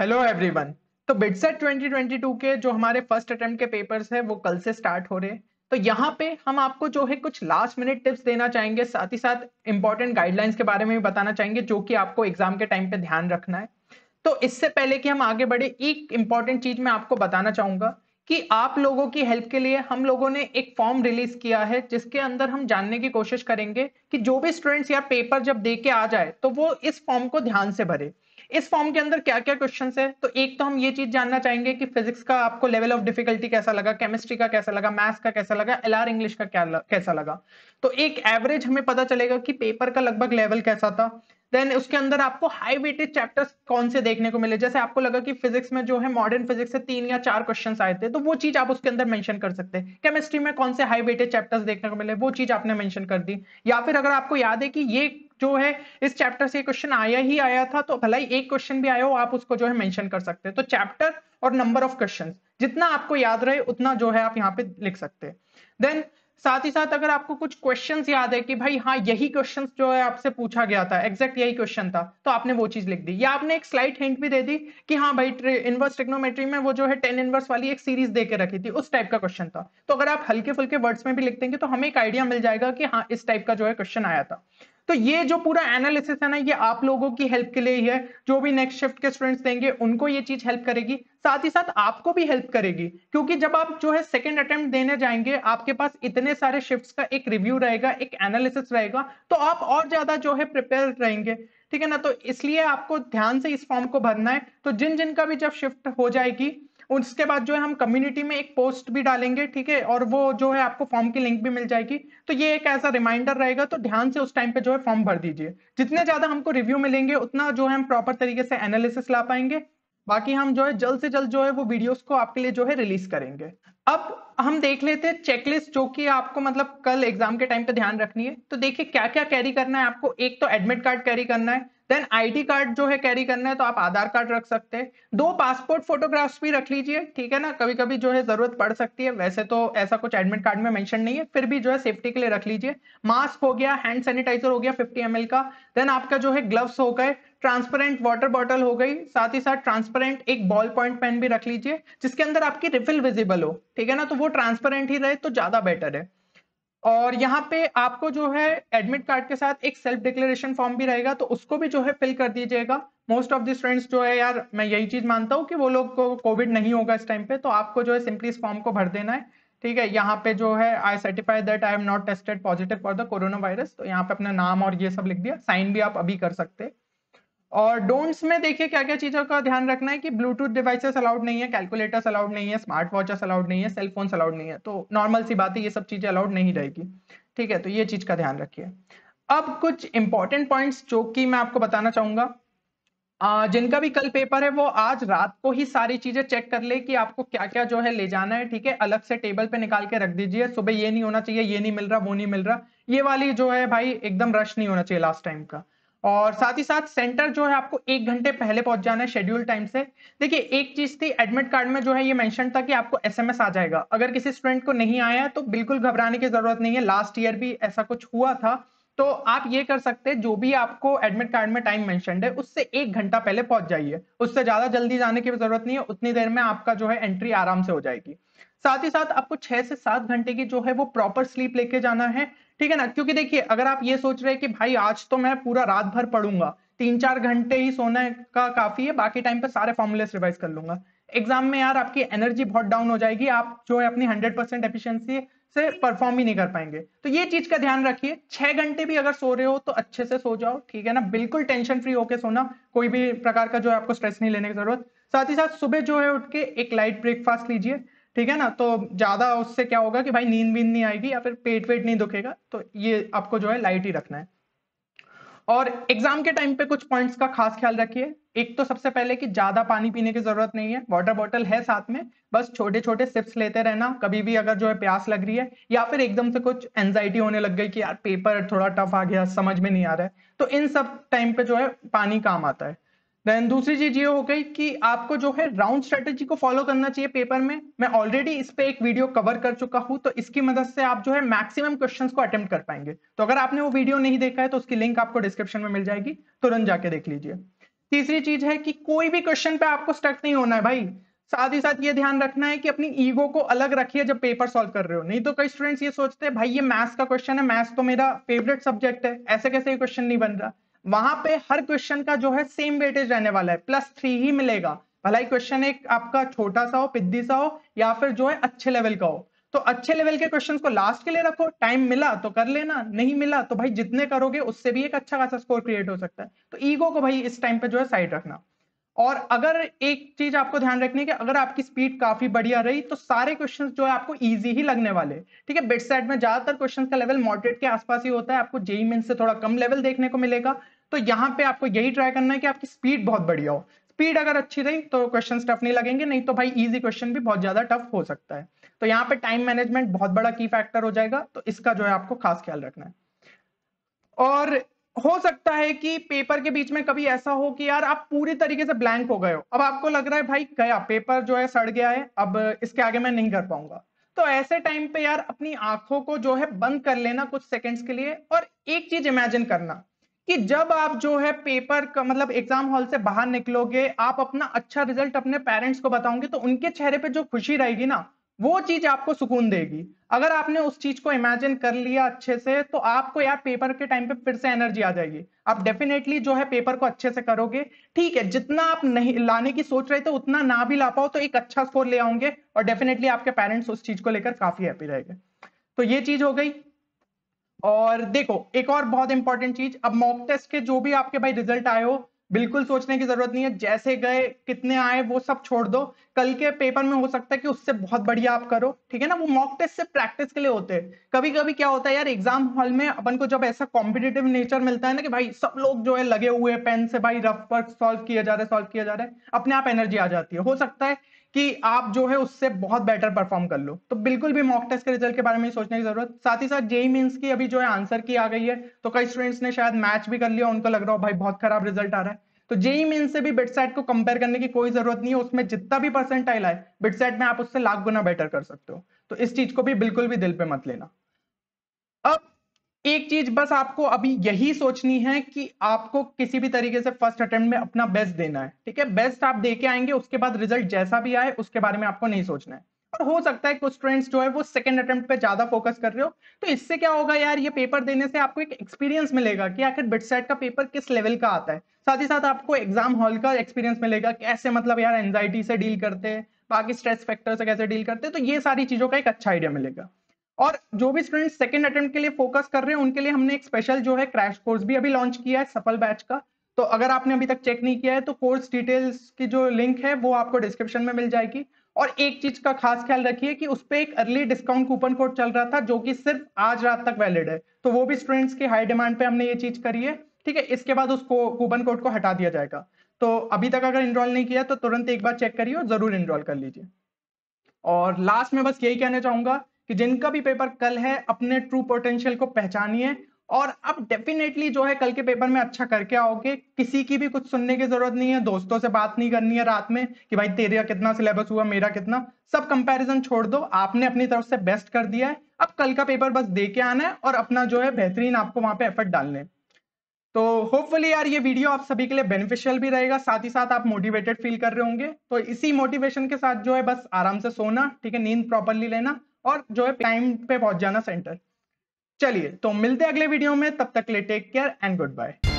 Hello everyone तो BITSAT 2022 के जो हमारे फर्स्ट अटेम्प्ट के पेपर्स हैं वो कल से स्टार्ट हो रहे हैं तो यहाँ पे हम आपको जो है कुछ लास्ट मिनट टिप्स देना चाहेंगे साथ ही साथ इंपॉर्टेंट गाइडलाइंस के बारे में भी बताना चाहेंगे जो कि आपको एग्जाम के टाइम पे ध्यान रखना है तो इससे पहले कि हम आगे बढ़े एक इंपॉर्टेंट चीज मैं आपको बताना चाहूंगा कि आप लोगों की हेल्प के लिए हम लोगों ने एक फॉर्म रिलीज किया है जिसके अंदर हम जानने की कोशिश करेंगे कि जो भी स्टूडेंट्स या पेपर जब दे के आ जाए तो वो इस फॉर्म को ध्यान से भरे इस फॉर्म के अंदर क्या क्या क्वेश्चन है तो एक तो हम ये चीज जानना चाहेंगे कि फिजिक्स का आपको लेवल ऑफ डिफिकल्टी कैसा लगा केमिस्ट्री का कैसा लगा मैथ्स का कैसा लगा एल इंग्लिश का क्या कैसा लगा तो एक एवरेज हमें पता चलेगा कि पेपर का लगभग लेवल कैसा था देन उसके अंदर आपको हाई वेटेड चैप्टर्स कौन से देखने को मिले जैसे आपको लगा कि फिजिक्स में जो है मॉडर्न फिजिक्स से तीन या चार क्वेश्चन आए थे तो वो चीज आप उसके अंदर मेंशन कर सकते हैं केमिस्ट्री में कौन से हाई वेटेज चैप्टर्स देखने को मिले वो चीज आपने मेंशन कर दी या फिर अगर आपको याद है कि ये जो है इस चैप्टर से क्वेश्चन आया ही आया था तो भलाई एक क्वेश्चन भी आया हो आप उसको जो है मेंशन कर सकते हैं तो चैप्टर और नंबर ऑफ क्वेश्चन जितना आपको याद रहे उतना जो है आप यहाँ पे लिख सकते हैं देन साथ ही साथ अगर आपको कुछ क्वेश्चंस याद है कि भाई हाँ यही क्वेश्चन जो है आपसे पूछा गया था एग्जैक्ट यही क्वेश्चन था तो आपने वो चीज लिख दी या आपने एक स्लाइड हिंट भी दे दी कि हाँ भाई इनवर्स ट्रिग्नोमेट्री में वो जो है टेन इनवर्स वाली एक सीरीज देकर रखी थी उस टाइप का क्वेश्चन था तो अगर आप हल्के फुल्के वर्ड्स में भी लिख देंगे तो हमें एक आइडिया मिल जाएगा कि हाँ इस टाइप का जो है क्वेश्चन आया था तो ये जो पूरा एनालिसिस है ना ये आप लोगों की हेल्प के लिए ही है जो भी नेक्स्ट शिफ्ट के स्टूडेंट्स देंगे उनको ये चीज हेल्प करेगी साथ ही साथ आपको भी हेल्प करेगी क्योंकि जब आप जो है सेकेंड अटेम्प्ट देने जाएंगे आपके पास इतने सारे शिफ्ट का एक रिव्यू रहेगा एक एनालिसिस रहेगा तो आप और ज्यादा जो है प्रिपेयर रहेंगे ठीक है ना तो इसलिए आपको ध्यान से इस फॉर्म को भरना है तो जिन जिन का भी जब शिफ्ट हो जाएगी उसके बाद जो है हम कम्युनिटी में एक पोस्ट भी डालेंगे ठीक है और वो जो है आपको फॉर्म की लिंक भी मिल जाएगी तो ये एक ऐसा रिमाइंडर रहेगा तो ध्यान से उस टाइम पे जो है फॉर्म भर दीजिए जितने ज्यादा हमको रिव्यू मिलेंगे उतना जो है हम प्रॉपर तरीके से एनालिसिस ला पाएंगे बाकी हम जो है जल्द से जल्द जो है वो वीडियोस को आपके लिए जो है रिलीज करेंगे अब हम देख लेते हैं चेकलिस्ट जो कि आपको मतलब कल एग्जाम के टाइम पे ध्यान रखनी है तो देखिए क्या क्या कैरी करना है आपको एक तो एडमिट कार्ड कैरी करना है देन आईडी कार्ड जो है कैरी करना है तो आप आधार कार्ड रख सकते हैं दो पासपोर्ट फोटोग्राफ्स भी रख लीजिए ठीक है ना कभी कभी जो है जरूरत पड़ सकती है वैसे तो ऐसा कुछ एडमिट कार्ड में मेंशन नहीं है फिर भी जो है सेफ्टी के लिए रख लीजिए मास्क हो गया हैंड सैनिटाइजर हो गया फिफ्टी एम का देन आपका जो है ग्लव्स हो गए ट्रांसपेरेंट वाटर बॉटल हो गई साथ ही साथ ट्रांसपेरेंट एक बॉल पॉइंट पेन भी रख लीजिए जिसके अंदर आपकी रिफिल विजिबल हो ठीक है ना तो वो ट्रांसपेरेंट ही रहे तो ज्यादा बेटर है और यहाँ पे आपको जो है एडमिट कार्ड के साथ एक सेल्फ डिक्लेरेशन फॉर्म भी रहेगा तो उसको भी जो है फिल कर दीजिएगा मोस्ट ऑफ द स्टूडेंट्स जो है यार मैं यही चीज मानता हूँ कि वो लोग को कोविड नहीं होगा इस टाइम पे तो आपको जो है सिंपली इस फॉर्म को भर देना है ठीक है यहाँ पे जो है I certify that I am not tested positive for the corona virus तो यहाँ पे अपना नाम और ये सब लिख दिया साइन भी आप अभी कर सकते हैं और डोंट्स में देखिए क्या क्या चीज़ों का ध्यान रखना है कि ब्लूटूथ डिवाइसेस अलाउड नहीं है कैलकुलेटर्स अलाउड नहीं है स्मार्ट वॉचेस अलाउड नहीं है सेलफोन अलाउड नहीं है तो नॉर्मल सी बात है ये सब चीज़ें अलाउड नहीं रहेगी ठीक है तो ये चीज़ का ध्यान रखिए अब कुछ इंपॉर्टेंट पॉइंट्स जो कि मैं आपको बताना चाहूंगा जिनका भी कल पेपर है वो आज रात को ही सारी चीजें चेक कर ले कि आपको क्या क्या जो है ले जाना है ठीक है अलग से टेबल पे निकाल के रख दीजिए सुबह ये नहीं होना चाहिए ये नहीं मिल रहा वो नहीं मिल रहा ये वाली जो है भाई एकदम रश नहीं होना चाहिए लास्ट टाइम का और साथ ही साथ सेंटर जो है आपको एक घंटे पहले पहुंच जाना है शेड्यूल टाइम से देखिए एक चीज थी एडमिट कार्ड में जो है ये मेंशन था कि आपको एसएमएस आ जाएगा अगर किसी स्टूडेंट को नहीं आया तो बिल्कुल घबराने की जरूरत नहीं है लास्ट ईयर भी ऐसा कुछ हुआ था तो आप ये कर सकते हैं जो भी आपको एडमिट कार्ड में टाइम मेंशन है उससे एक घंटा पहले पहुंच जाइए उससे ज्यादा जल्दी जाने की जरूरत नहीं है उतनी देर में आपका जो है एंट्री आराम से हो जाएगी साथ ही साथ आपको छह से सात घंटे की जो है वो प्रॉपर स्लीप लेके जाना है ठीक है ना क्योंकि देखिए अगर आप ये सोच रहे हैं कि भाई आज तो मैं पूरा रात भर पढ़ूंगा तीन चार घंटे ही सोने का काफी है बाकी टाइम पर सारे फॉर्मुलेस रिवाइज कर लूंगा एग्जाम में यार आपकी एनर्जी बहुत डाउन हो जाएगी आप जो है अपनी हंड्रेड परसेंट एफिशियंसी से परफॉर्म ही नहीं कर पाएंगे तो ये चीज का ध्यान रखिए छह घंटे भी अगर सो रहे हो तो अच्छे से सो जाओ ठीक है ना बिल्कुल टेंशन फ्री होके सोना कोई भी प्रकार का जो है आपको स्ट्रेस नहीं लेने की जरूरत साथ ही साथ सुबह जो है उठ के एक लाइट ब्रेकफास्ट लीजिए ठीक है ना तो ज़्यादा उससे क्या होगा कि भाई नींद वींद नहीं आएगी या फिर पेट वेट नहीं दुखेगा तो ये आपको जो है लाइट ही रखना है और एग्जाम के टाइम पे कुछ पॉइंट्स का खास ख्याल रखिए एक तो सबसे पहले कि ज्यादा पानी पीने की जरूरत नहीं है वाटर बॉटल है साथ में बस छोटे छोटे सिप्स लेते रहना कभी भी अगर जो है प्यास लग रही है या फिर एकदम से कुछ एनजाइटी होने लग गई कि यार पेपर थोड़ा टफ आ गया समझ में नहीं आ रहा है तो इन सब टाइम पे जो है पानी काम आता है देन दूसरी चीज ये हो गई कि आपको जो है राउंड स्ट्रेटेजी को फॉलो करना चाहिए पेपर में मैं ऑलरेडी इस पे एक वीडियो कवर कर चुका हूं तो इसकी मदद से आप जो है मैक्सिमम क्वेश्चंस को अटेम्प्ट कर पाएंगे तो अगर आपने वो वीडियो नहीं देखा है तो उसकी लिंक आपको डिस्क्रिप्शन में मिल जाएगी तुरंत तो जाके देख लीजिए तीसरी चीज है कि कोई भी क्वेश्चन पे आपको स्टक नहीं होना है भाई साथ ही साथ ये ध्यान रखना है कि अपनी ईगो को अलग रखिए जब पेपर सॉल्व कर रहे हो नहीं तो कई स्टूडेंट्स ये सोचते हैं भाई ये मैथ्स का क्वेश्चन है मैथ्स तो मेरा फेवरेट सब्जेक्ट है ऐसे कैसे ये क्वेश्चन नहीं बन रहा वहां पे हर क्वेश्चन का जो है सेम वेटेज रहने वाला है प्लस थ्री ही मिलेगा भला ही क्वेश्चन एक आपका छोटा सा हो पिद्दी सा हो या फिर जो है अच्छे लेवल का हो तो अच्छे लेवल के क्वेश्चन को लास्ट के लिए रखो टाइम मिला तो कर लेना नहीं मिला तो भाई जितने करोगे उससे भी एक अच्छा खासा स्कोर क्रिएट हो सकता है तो ईगो को भाई इस टाइम पे जो है साइड रखना और अगर एक चीज आपको ध्यान रखनी है कि अगर आपकी स्पीड काफी बढ़िया रही तो सारे क्वेश्चन जो है आपको इजी ही लगने वाले ठीक है बिट साइड में ज्यादातर क्वेश्चन का लेवल मॉडरेट के आसपास ही होता है आपको जेई मेन e e से थोड़ा कम लेवल देखने को मिलेगा तो यहाँ पे आपको यही ट्राई करना है कि आपकी स्पीड बहुत बढ़िया हो स्पीड अगर अच्छी रही तो क्वेश्चन टफ नहीं लगेंगे नहीं तो भाई इजी क्वेश्चन भी बहुत ज्यादा टफ हो सकता है तो यहाँ पे टाइम मैनेजमेंट बहुत बड़ा की फैक्टर हो जाएगा तो इसका जो है आपको खास ख्याल रखना है और हो सकता है कि पेपर के बीच में कभी ऐसा हो कि यार आप पूरी तरीके से ब्लैंक हो गए हो अब आपको लग रहा है भाई गया पेपर जो है सड़ गया है अब इसके आगे मैं नहीं कर पाऊंगा तो ऐसे टाइम पे यार अपनी आंखों को जो है बंद कर लेना कुछ सेकंड्स के लिए और एक चीज इमेजिन करना कि जब आप जो है पेपर का मतलब एग्जाम हॉल से बाहर निकलोगे आप अपना अच्छा रिजल्ट अपने पेरेंट्स को बताओगे तो उनके चेहरे पे जो खुशी रहेगी ना वो चीज आपको सुकून हम्म। देगी अगर आपने उस चीज को इमेजिन कर लिया अच्छे से तो आपको यार पेपर के टाइम पे फिर से एनर्जी आ जाएगी आप डेफिनेटली जो है पेपर को अच्छे से करोगे ठीक है जितना आप नहीं लाने की सोच रहे थे उतना ना भी ला पाओ तो एक अच्छा स्कोर ले आओगे और डेफिनेटली आपके पेरेंट्स उस चीज को लेकर काफी हैप्पी रहेंगे तो ये चीज हो गई और देखो एक और बहुत इंपॉर्टेंट चीज अब मॉक टेस्ट के जो भी आपके भाई रिजल्ट आए हो बिल्कुल सोचने की जरूरत नहीं है जैसे गए कितने आए वो सब छोड़ दो कल के पेपर में हो सकता है कि उससे बहुत बढ़िया आप करो ठीक है ना वो मॉक टेस्ट से प्रैक्टिस के लिए होते हैं कभी कभी क्या होता है यार एग्जाम हॉल में अपन को जब ऐसा कॉम्पिटेटिव नेचर मिलता है ना कि भाई सब लोग जो है लगे हुए पेन से भाई रफ वर्क सॉल्व किया जा रहा है सॉल्व किया जा रहा है अपने आप एनर्जी आ जाती है हो सकता है कि आप जो है उससे बहुत बेटर परफॉर्म कर लो तो बिल्कुल भी मॉक टेस्ट के रिजल्ट के बारे में सोचने की जरूरत साथ ही साथ जेई मीन e e की अभी जो है आंसर की आ गई है तो कई स्टूडेंट्स ने शायद मैच भी कर लिया उनको लग रहा हो भाई बहुत खराब रिजल्ट आ रहा है तो जेई मीन e से भी बिटसेट को कंपेयर करने की कोई जरूरत नहीं है उसमें जितना भी परसेंटाइल आए बिटसेट में आप उससे लाख गुना बेटर कर सकते हो तो इस चीज को भी बिल्कुल भी दिल पे मत लेना अब एक चीज बस आपको अभी यही सोचनी है कि आपको किसी भी तरीके से फर्स्ट अटेम्प्ट में अपना बेस्ट देना है ठीक है बेस्ट आप दे के आएंगे उसके बाद रिजल्ट जैसा भी आए उसके बारे में आपको नहीं सोचना है और हो सकता है कुछ स्टूडेंट्स जो है वो सेकंड अटेम्प्ट पे ज्यादा फोकस कर रहे हो तो इससे क्या होगा यार ये पेपर देने से आपको एक एक्सपीरियंस मिलेगा कि आखिर बिटसेट का पेपर किस लेवल का आता है साथ ही साथ आपको एग्जाम हॉल का एक्सपीरियंस मिलेगा कैसे मतलब यार एनजाइटी से डील करते हैं बाकी स्ट्रेस फैक्टर से कैसे डील करते हैं तो ये सारी चीजों का एक अच्छा आइडिया मिलेगा और जो भी स्टूडेंट सेकेंड अटेम्प्ट के लिए फोकस कर रहे हैं उनके लिए हमने एक स्पेशल जो है क्रैश कोर्स भी अभी लॉन्च किया है सफल बैच का तो अगर आपने अभी तक चेक नहीं किया है तो कोर्स डिटेल्स की जो लिंक है वो आपको डिस्क्रिप्शन में मिल जाएगी और एक चीज का खास ख्याल रखिए कि उस पर एक अर्ली डिस्काउंट कूपन कोड चल रहा था जो कि सिर्फ आज रात तक वैलिड है तो वो भी स्टूडेंट्स की हाई डिमांड पे हमने ये चीज करी है ठीक है इसके बाद उसको कूपन कोड को हटा दिया जाएगा तो अभी तक अगर इनरोल नहीं किया तो तुरंत एक बार चेक करिए और जरूर इनरोल कर लीजिए और लास्ट में बस यही कहना चाहूंगा कि जिनका भी पेपर कल है अपने ट्रू पोटेंशियल को पहचानिए और अब डेफिनेटली जो है कल के पेपर में अच्छा करके आओगे किसी की भी कुछ सुनने की जरूरत नहीं है दोस्तों से बात नहीं करनी है रात में कि भाई तेरा कितना सिलेबस हुआ मेरा कितना सब कंपैरिजन छोड़ दो आपने अपनी तरफ से बेस्ट कर दिया है अब कल का पेपर बस दे के आना है और अपना जो है बेहतरीन आपको वहां पे एफर्ट डालने तो होपफुली यार ये वीडियो आप सभी के लिए बेनिफिशियल भी रहेगा साथ ही साथ आप मोटिवेटेड फील कर रहे होंगे तो इसी मोटिवेशन के साथ जो है बस आराम से सोना ठीक है नींद प्रॉपरली लेना और जो है टाइम पे पहुंच जाना सेंटर चलिए तो मिलते हैं अगले वीडियो में तब तक ले take care and good bye